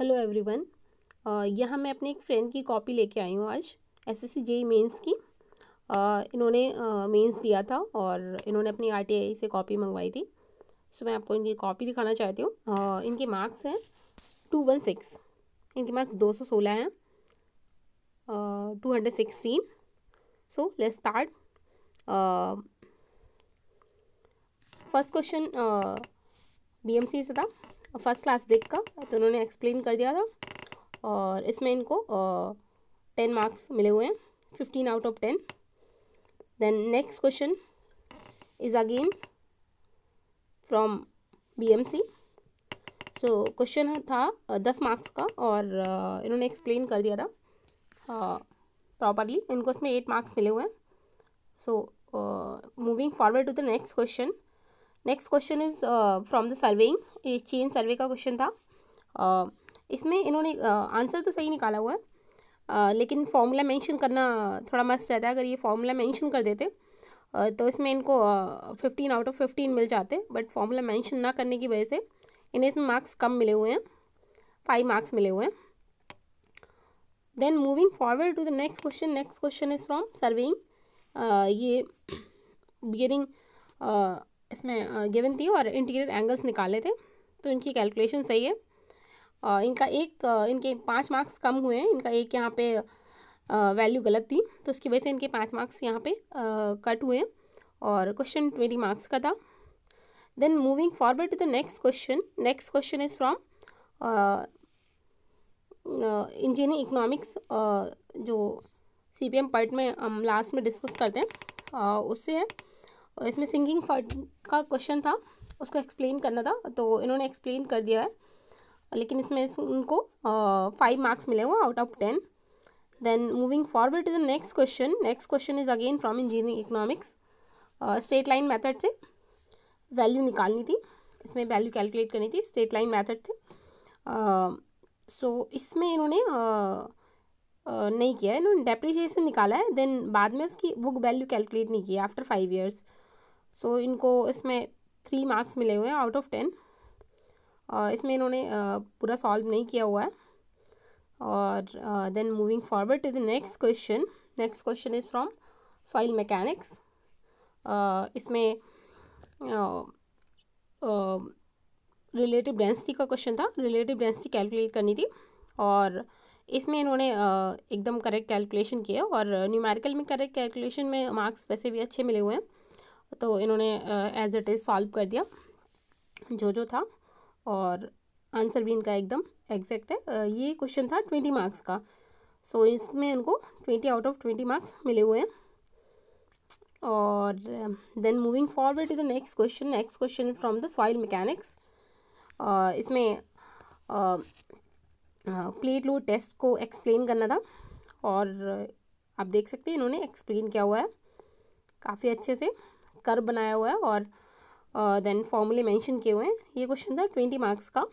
hello everyone uh, यहाँ मैं अपने एक फ्रेंड की कॉपी लेके आई हूँ आज S S C JE mains की आ, uh, इन्होंने मेंस uh, दिया था और इन्होंने अपनी आरटीआई से कॉपी मंगवाई थी सो मैं आपको इनकी कॉपी दिखाना चाहती हूँ इनके मार्क्स हैं टू वन सिक्स इनके मार्क्स दो सौ सोलह हैं two hundred sixteen so let's start first question BMC से था फर्स्ट क्लास ब्रेक का तो उन्होंने एक्सप्लेन कर दिया था और इसमें इनको टेन मार्क्स मिले हुए हैं fifteen out of ten then next question is again from BMC so question था दस मार्क्स का और इन्होंने एक्सप्लेन कर दिया था प्रॉपरली इनको इसमें एट मार्क्स मिले हुए हैं so moving forward to the next question next question is from the surveying ये चेन सर्वे का क्वेश्चन था uh, इसमें इन्होंने आंसर uh, तो सही निकाला हुआ है uh, लेकिन फॉर्मूला मेंशन करना थोड़ा मस्त रहता है अगर ये फॉर्मूला मेंशन कर देते uh, तो इसमें इनको फिफ्टीन आउट ऑफ फिफ्टीन मिल जाते बट फॉर्मूला मैंशन ना करने की वजह से इन्हें इसमें मार्क्स कम मिले हुए हैं फाइव मार्क्स मिले हुए हैं then moving forward to the next question next question is from surveying ये बियरिंग इसमें गिवन थी और इंटीरियर एंगल्स निकाले थे तो इनकी कैलकुलेशन सही है और इनका एक इनके पाँच मार्क्स कम हुए हैं इनका एक यहाँ पे वैल्यू गलत थी तो उसकी वजह से इनके पाँच मार्क्स यहाँ पे कट हुए हैं और क्वेश्चन ट्वेंटी मार्क्स का था then moving forward to the next question next question is from engineering economics जो सी पी एम पार्ट में हम लास्ट में डिस्कस करते हैं उससे है इसमें सिंगिंग फर्ड का क्वेश्चन था उसको एक्सप्लेन करना था तो इन्होंने एक्सप्लेन कर दिया है लेकिन इसमें उनको फाइव मार्क्स मिले हुए out of ten then moving forward to the next question next question is again from engineering economics straight line method से वैल्यू निकालनी थी इसमें वैल्यू कैलकुलेट करनी थी स्टेट लाइन मैथड से सो uh, so, इसमें इन्होंने uh, uh, नहीं किया इन्होंने डेप्रिसिएशन निकाला है देन बाद में उसकी बुक वैल्यू कैलकुलेट नहीं की after five years so so, इनको इसमें थ्री मार्क्स मिले हुए हैं आउट ऑफ टेन इसमें इन्होंने uh, पूरा सॉल्व नहीं किया हुआ है और then moving forward to the next question next question is from soil mechanics इसमें रिलेटिव uh, डेंसिटी uh, का क्वेश्चन था रिलेटिव डेंसिटी कैलकुलेट करनी थी और इसमें इन्होंने एकदम करेक्ट कैलकुलेशन किया और न्यूमेरिकल में करेक्ट कैलकुलेशन में मार्क्स वैसे भी अच्छे मिले हुए हैं तो इन्होंने एज इट इज़ सॉल्व कर दिया जो जो था और आंसर भी इनका एकदम एग्जैक्ट है ये क्वेश्चन था ट्वेंटी मार्क्स का सो so, इसमें उनको twenty out of twenty marks मिले हुए हैं और then moving forward to the next question next question from the soil mechanics इसमें प्लेट लोड टेस्ट को एक्सप्लेन करना था और आप देख सकते हैं इन्होंने एक्सप्लेन किया हुआ है काफ़ी अच्छे से कर बनाया हुआ है और देन फॉर्मूले मेंशन किए हुए हैं ये क्वेश्चन था ट्वेंटी मार्क्स का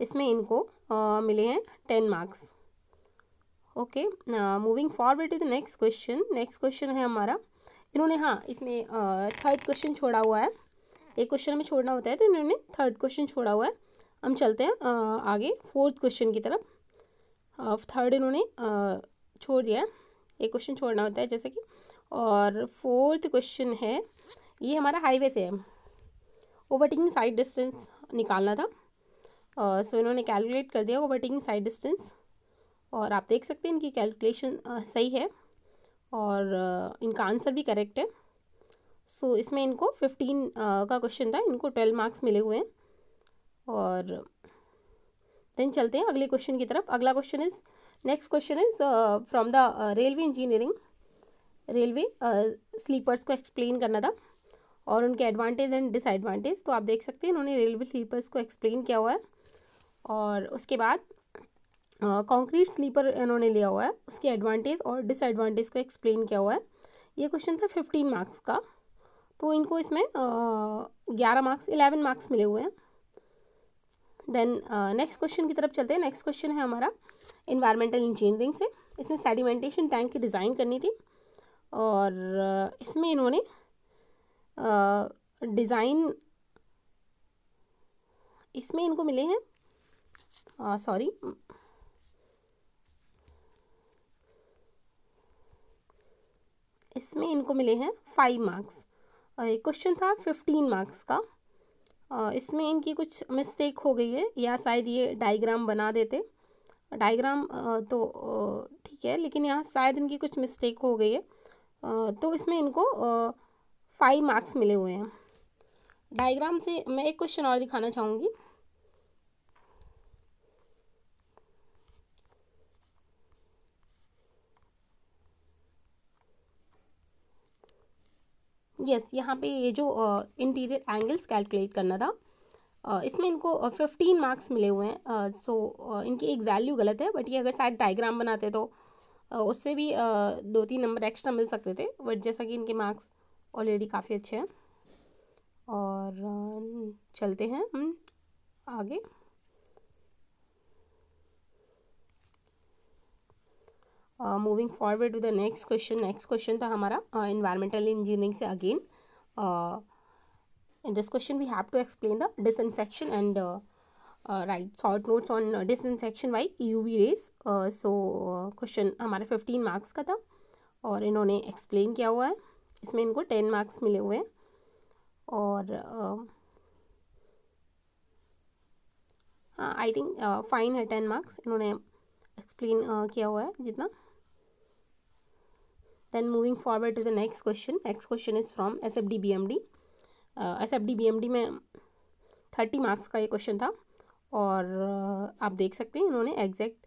इसमें इनको आ, मिले हैं ten marks okay moving forward to the next question next question है हमारा इन्होंने हाँ इसमें थर्ड क्वेश्चन छोड़ा हुआ है एक क्वेश्चन हमें छोड़ना होता है तो इन्होंने थर्ड क्वेश्चन छोड़ा हुआ है हम चलते हैं आ, आगे फोर्थ क्वेश्चन की तरफ थर्ड इन्होंने छोड़ दिया है एक क्वेश्चन छोड़ना होता है जैसे कि और फोर्थ क्वेश्चन है ये हमारा हाईवे से है ओवरटेकिंग साइड डिस्टेंस निकालना था सो इन्होंने कैलकुलेट कर दिया ओवरटेकिंग साइड डिस्टेंस और आप देख सकते हैं इनकी कैलकुलेशन सही है और इनका आंसर भी करेक्ट है सो so, इसमें इनको फिफ्टीन का क्वेश्चन था इनको ट्वेल्व मार्क्स मिले हुए हैं और देन चलते हैं अगले क्वेश्चन की तरफ अगला question is next question is from the railway engineering railway sleepers को एक्सप्लेन करना था और उनके एडवांटेज एंड डिसएडवांटेज तो आप देख सकते हैं इन्होंने रेलवे स्लीपर्स को एक्सप्लेन किया हुआ है और उसके बाद कंक्रीट स्लीपर इन्होंने लिया हुआ है उसके एडवांटेज और डिसएडवांटेज को एक्सप्लेन किया हुआ है ये क्वेश्चन था फिफ्टीन मार्क्स का तो इनको इसमें ग्यारह मार्क्स इलेवन मार्क्स मिले हुए हैं देन नेक्स्ट क्वेश्चन की तरफ चलते हैं नेक्स्ट क्वेश्चन है हमारा इन्वायरमेंटल इंजीनियरिंग से इसमें सेडिमेंटेशन टैंक की डिज़ाइन करनी थी और इसमें इन्होंने डिज़ाइन इसमें इनको मिले हैं सॉरी इसमें इनको मिले हैं फाइव मार्क्स एक क्वेश्चन था फिफ्टीन मार्क्स का इसमें इनकी कुछ मिस्टेक हो गई है या शायद ये डायग्राम बना देते डायग्राम तो ठीक है लेकिन यहाँ शायद इनकी कुछ मिस्टेक हो गई है तो इसमें इनको फाइव मार्क्स मिले हुए हैं डायग्राम से मैं एक क्वेश्चन और दिखाना चाहूँगी यस yes, यहाँ पे ये जो इंटीरियर एंगल्स कैलकुलेट करना था uh, इसमें इनको फिफ्टीन मार्क्स मिले हुए हैं सो uh, so, uh, इनकी एक वैल्यू गलत है बट ये अगर शायद डायग्राम बनाते तो उससे भी दो तीन नंबर एक्स्ट्रा मिल सकते थे बट जैसा कि इनके मार्क्स ऑलरेडी काफ़ी अच्छे हैं और चलते हैं हम आगे moving forward to the next question next question था हमारा इन्वायरमेंटल इंजीनियरिंग से again in this question we have to explain the disinfection and write uh, write short notes on uh, disinfection U V rays so question हमारे fifteen marks का था और इन्होंने explain किया हुआ है इसमें इनको टेन मार्क्स मिले हुए हैं और uh, हाँ आई थिंक फाइन है टेन मार्क्स इन्होंने एक्सप्लेन uh, किया हुआ है जितना then moving forward to the next question next question is from S F D B M D S F D B M D में thirty marks का ये question था और आप देख सकते हैं इन्होंने एग्जैक्ट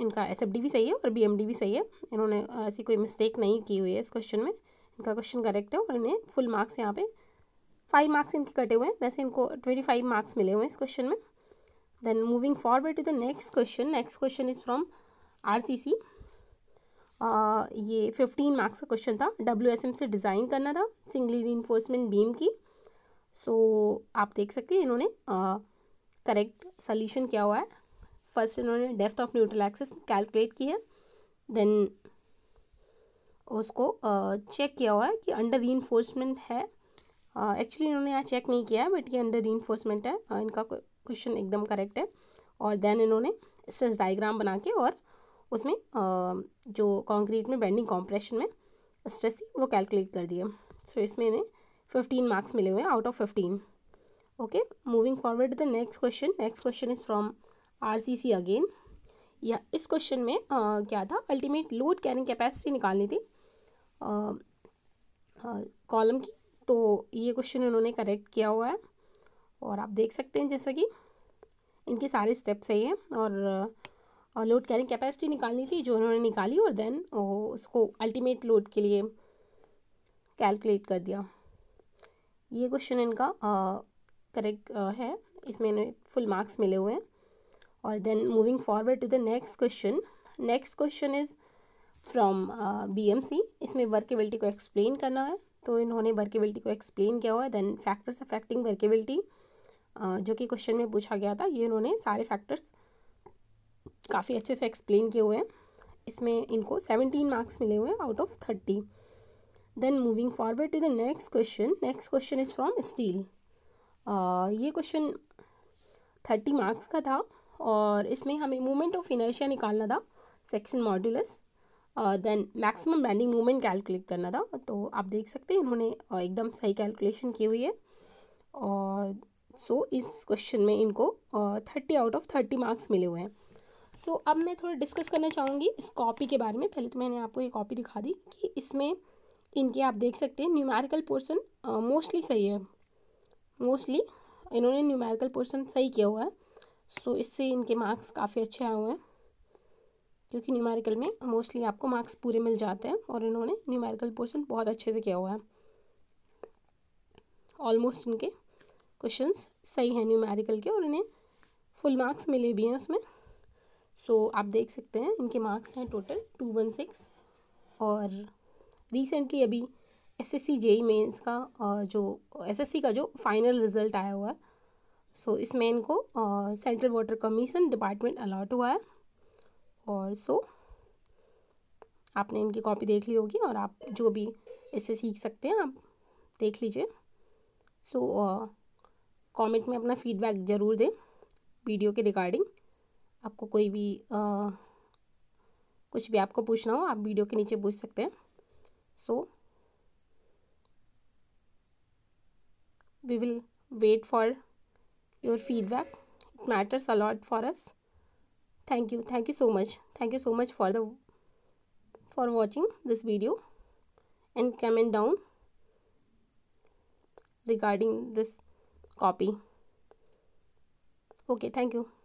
इनका एस भी सही है और बी भी सही है इन्होंने ऐसी कोई मिस्टेक नहीं की हुई है इस क्वेश्चन में इनका क्वेश्चन करेक्ट है और इन्हें फुल मार्क्स यहाँ पे फाइव मार्क्स इनके कटे हुए हैं वैसे इनको ट्वेंटी फाइव मार्क्स मिले हुए हैं इस क्वेश्चन में then moving forward to the next question next question is from R C C ये फिफ्टीन मार्क्स का क्वेश्चन था डब्ल्यू एस एम से डिज़ाइन करना था सिंगली रीइन्फोर्समेंट बीम की सो so, आप देख सकते हैं इन्होंने करेक्ट सल्यूशन क्या हुआ है फर्स्ट इन्होंने depth of neutral axis calculate की है देन उसको चेक uh, किया हुआ है कि अंडर री है एक्चुअली uh, इन्होंने यहाँ चेक नहीं किया है बट ये अंडर री है uh, इनका क्वेश्चन एकदम करेक्ट है और देन इन्होंने स्ट्रेस डायग्राम बना के और उसमें uh, जो कंक्रीट में बेंडिंग कॉम्प्रेशन में स्ट्रेस वो कैलकुलेट कर दिया सो so, इसमें इन्हें फिफ्टीन मार्क्स मिले हुए हैं out of fifteen okay moving forward the next question next question is from RCC again या इस क्वेश्चन में uh, क्या था अल्टीमेट लोड कैरिंग कैपेसिटी निकालनी थी कॉलम की तो ये क्वेश्चन उन्होंने करेक्ट किया हुआ है और आप देख सकते हैं जैसा कि इनके सारे स्टेप सही हैं और लोड कैरिंग कैपेसिटी निकालनी थी जो उन्होंने निकाली और देन उसको अल्टीमेट लोड के लिए कैलकुलेट कर दिया ये क्वेश्चन इनका करेक्ट है इसमें इन्हें फुल मार्क्स मिले हुए हैं और then moving forward to the next question next question is from BMC इसमें वर्केबिलिटी को एक्सप्लेन करना है तो इन्होंने वर्केबिलिटी को एक्सप्लेन किया हुआ है देन फैक्टर्स अफेक्टिंग वर्केबिलिटी जो कि क्वेश्चन में पूछा गया था ये इन्होंने सारे फैक्टर्स काफ़ी अच्छे से एक्सप्लेन किए हुए हैं इसमें इनको सेवेंटीन मार्क्स मिले हुए हैं out of thirty then moving forward to the next question next question is from steel ये क्वेश्चन थर्टी मार्क्स का था और इसमें हमें मूवमेंट ऑफ इनर्शिया निकालना था section modulus then maximum bending moment calculate करना था तो आप देख सकते हैं इन्होंने uh, एकदम सही कैलकुलेशन की हुई है और सो so, इस क्वेश्चन में इनको thirty out of thirty marks मिले हुए हैं सो so, अब मैं थोड़ा डिस्कस करना चाहूँगी इस कॉपी के बारे में पहले तो मैंने आपको ये कॉपी दिखा दी कि इसमें इनके आप देख सकते हैं न्यूमेरिकल पोर्शन मोस्टली सही है मोस्टली इन्होंने न्यूमेरिकल पोर्शन सही किया हुआ है सो so, इससे इनके मार्क्स काफ़ी अच्छे आए हुए हैं क्योंकि न्यूमेरिकल में मोस्टली आपको मार्क्स पूरे मिल जाते हैं और इन्होंने न्यूमेरिकल पोर्शन बहुत अच्छे से किया हुआ है ऑलमोस्ट इनके क्वेश्चन सही हैं न्यूमेरिकल के और इन्हें फुल मार्क्स मिले भी हैं उसमें सो so, आप देख सकते हैं इनके मार्क्स हैं टोटल टू वन सिक्स और रिसेंटली अभी S S C JE mains का जो एस एस सी का जो फाइनल रिजल्ट आया हुआ है सो so, इसमें इनको central water commission department allot हुआ है और सो so, आपने इनकी कॉपी देख ली होगी और आप जो भी इससे सीख सकते हैं आप देख लीजिए सो so, कमेंट uh, में अपना फीडबैक ज़रूर दें वीडियो के रिगार्डिंग आपको कोई भी uh, कुछ भी आपको पूछना हो आप वीडियो के नीचे पूछ सकते हैं so we will wait for your feedback it matters a lot for us thank you thank you so much thank you so much for the for watching this video and comment down regarding this copy okay thank you